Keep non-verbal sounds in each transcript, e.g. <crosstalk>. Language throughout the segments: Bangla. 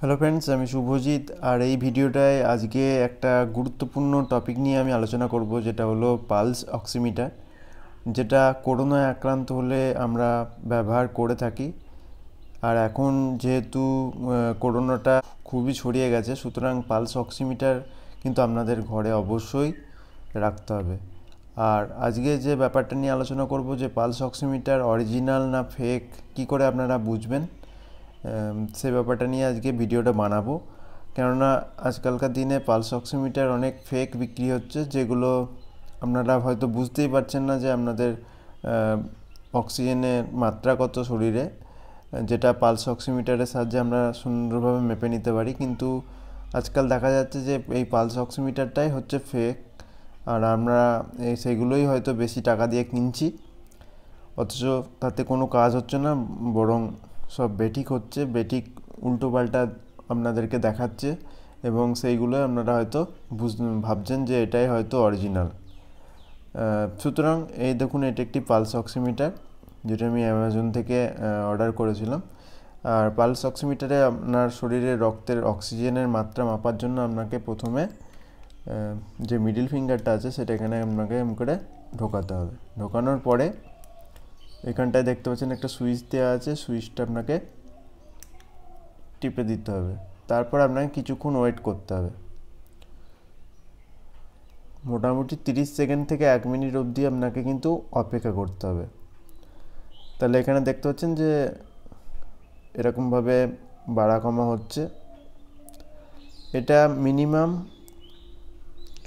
হ্যালো ফ্রেন্ডস আমি শুভজিৎ আর এই ভিডিওটায় আজকে একটা গুরুত্বপূর্ণ টপিক নিয়ে আমি আলোচনা করব যেটা হলো পালস অক্সিমিটার যেটা করোনায় আক্রান্ত হলে আমরা ব্যবহার করে থাকি আর এখন যেহেতু করোনাটা খুবই ছড়িয়ে গেছে সুতরাং পালস অক্সিমিটার কিন্তু আপনাদের ঘরে অবশ্যই রাখতে হবে আর আজকে যে ব্যাপারটা নিয়ে আলোচনা করব যে পালস অক্সিমিটার অরিজিনাল না ফেক কি করে আপনারা বুঝবেন সে ব্যাপারটা নিয়ে আজকে ভিডিওটা বানাবো কেননা আজকালকার দিনে পালস অক্সিমিটার অনেক ফেক বিক্রি হচ্ছে যেগুলো আপনারা হয়তো বুঝতেই পারছেন না যে আপনাদের অক্সিজেনের মাত্রা কত শরীরে যেটা পালস অক্সিমিটারের সাহায্যে আমরা সুন্দরভাবে মেপে নিতে পারি কিন্তু আজকাল দেখা যাচ্ছে যে এই পালস অক্সিমিটারটাই হচ্ছে ফেক আর আমরা এই সেগুলোই হয়তো বেশি টাকা দিয়ে কিনছি অথচ তাতে কোনো কাজ হচ্ছে না বরং সব বেটিক হচ্ছে বেটিক উল্টোপাল্টা আপনাদেরকে দেখাচ্ছে এবং সেইগুলো আপনারা হয়তো বুঝ ভাবছেন যে এটাই হয়তো অরিজিনাল সুতরাং এই দেখুন এটা একটি পালস অক্সিমিটার যেটা আমি অ্যামাজন থেকে অর্ডার করেছিলাম আর পালস অক্সিমিটারে আপনার শরীরে রক্তের অক্সিজেনের মাত্রা মাপার জন্য আপনাকে প্রথমে যে মিডিল ফিঙ্গারটা আছে সেটা এখানে আপনাকে এম করে ঢোকাতে হবে ঢোকানোর পরে এখানটায় দেখতে পাচ্ছেন একটা সুইচ দেওয়া আছে সুইচটা আপনাকে টিপে দিতে হবে তারপর আপনাকে কিছুক্ষণ ওয়েট করতে হবে মোটামুটি 30 সেকেন্ড থেকে এক মিনিট অবধি আপনাকে কিন্তু অপেক্ষা করতে হবে তাহলে এখানে দেখতে পাচ্ছেন যে এরকমভাবে বাড়া কমা হচ্ছে এটা মিনিমাম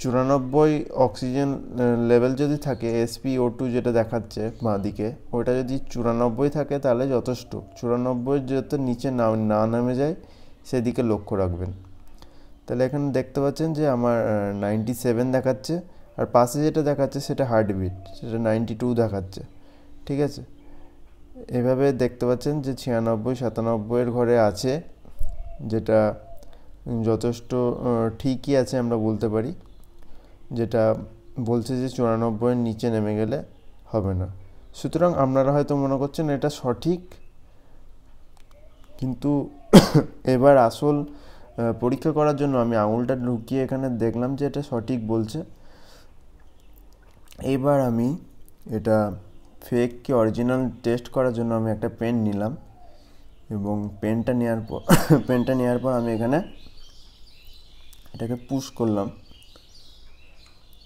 চুরানব্বই অক্সিজেন লেভেল যদি থাকে এসপি ও টু যেটা দেখাচ্ছে বাঁ দিকে ওটা যদি চুরানব্বই থাকে তাহলে যথেষ্ট চুরানব্বই যত নিচে না না নামে যায় সেদিকে লক্ষ্য রাখবেন তাহলে এখানে দেখতে পাচ্ছেন যে আমার নাইনটি সেভেন দেখাচ্ছে আর পাশে যেটা দেখাচ্ছে সেটা হার্টবিট সেটা নাইনটি টু দেখাচ্ছে ঠিক আছে এভাবে দেখতে পাচ্ছেন যে ছিয়ানব্বই সাতানব্বইয়ের ঘরে আছে যেটা যথেষ্ট ঠিকই আছে আমরা বলতে পারি যেটা বলছে যে চুরানব্বইয়ের নিচে নেমে গেলে হবে না সুতরাং আপনারা হয়তো মনে করছেন এটা সঠিক কিন্তু <coughs> এবার আসল পরীক্ষা করার জন্য আমি আঙুলটা ঢুকিয়ে এখানে দেখলাম যে এটা সঠিক বলছে এবার আমি এটা ফেক কি অরিজিনাল টেস্ট করার জন্য আমি একটা পেন নিলাম এবং পেনটা নেওয়ার পর পেনটা <coughs> নেওয়ার পর আমি এখানে এটাকে পুশ করলাম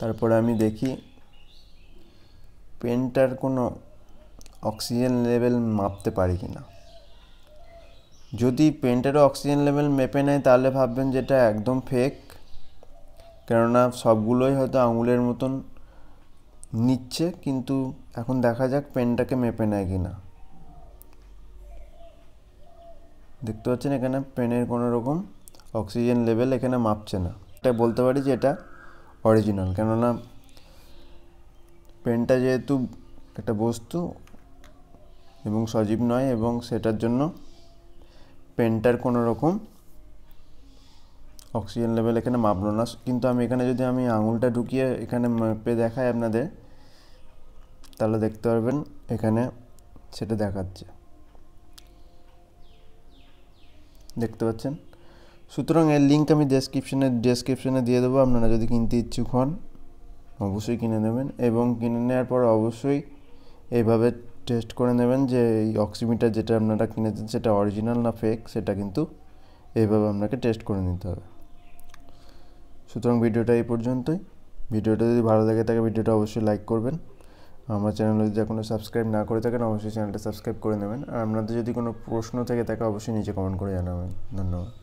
তারপরে আমি দেখি পেনটার কোনো অক্সিজেন লেভেল মাপতে পারি কি না যদি পেনটারও অক্সিজেন লেভেল মেপে নেয় তাহলে ভাববেন যেটা একদম ফেক কেননা সবগুলোই হয়তো আঙুলের মতন নিচ্ছে কিন্তু এখন দেখা যাক পেনটাকে মেপে নেয় কি না দেখতে পাচ্ছেন এখানে পেনের কোনো রকম অক্সিজেন লেভেল এখানে মাপছে না এটা বলতে পারি যে এটা অরিজিনাল কেননা পেনটা যেহেতু একটা বস্তু এবং সজীব নয় এবং সেটার জন্য পেনটার কোনো রকম অক্সিজেন লেভেল এখানে মাপলো না কিন্তু আমি এখানে যদি আমি আঙুলটা ঢুকিয়ে এখানে মেপে দেখাই আপনাদের তাহলে দেখতে পারবেন এখানে সেটা দেখাচ্ছে দেখতে পাচ্ছেন সুতরাং এর লিঙ্ক আমি ডেসক্রিপশনে ডেসক্রিপশনে দিয়ে দেবো আপনারা যদি কিনতে ইচ্ছুক হন অবশ্যই কিনে নেবেন এবং কিনে নেওয়ার পর অবশ্যই এইভাবে টেস্ট করে নেবেন যে এই অক্সিমিটার যেটা আপনারা কিনেছেন সেটা অরিজিনাল না ফেক সেটা কিন্তু এইভাবে আপনাকে টেস্ট করে নিতে হবে সুতরাং ভিডিওটা এই পর্যন্তই ভিডিওটা যদি ভালো লাগে থাকে ভিডিওটা অবশ্যই লাইক করবেন আমার চ্যানেল যদি এখনও সাবস্ক্রাইব না করে থাকেন অবশ্যই চ্যানেলটা সাবস্ক্রাইব করে নেবেন আর আপনাদের যদি কোনো প্রশ্ন থেকে থাকে অবশ্যই নিচে কমেন্ট করে জানাবেন ধন্যবাদ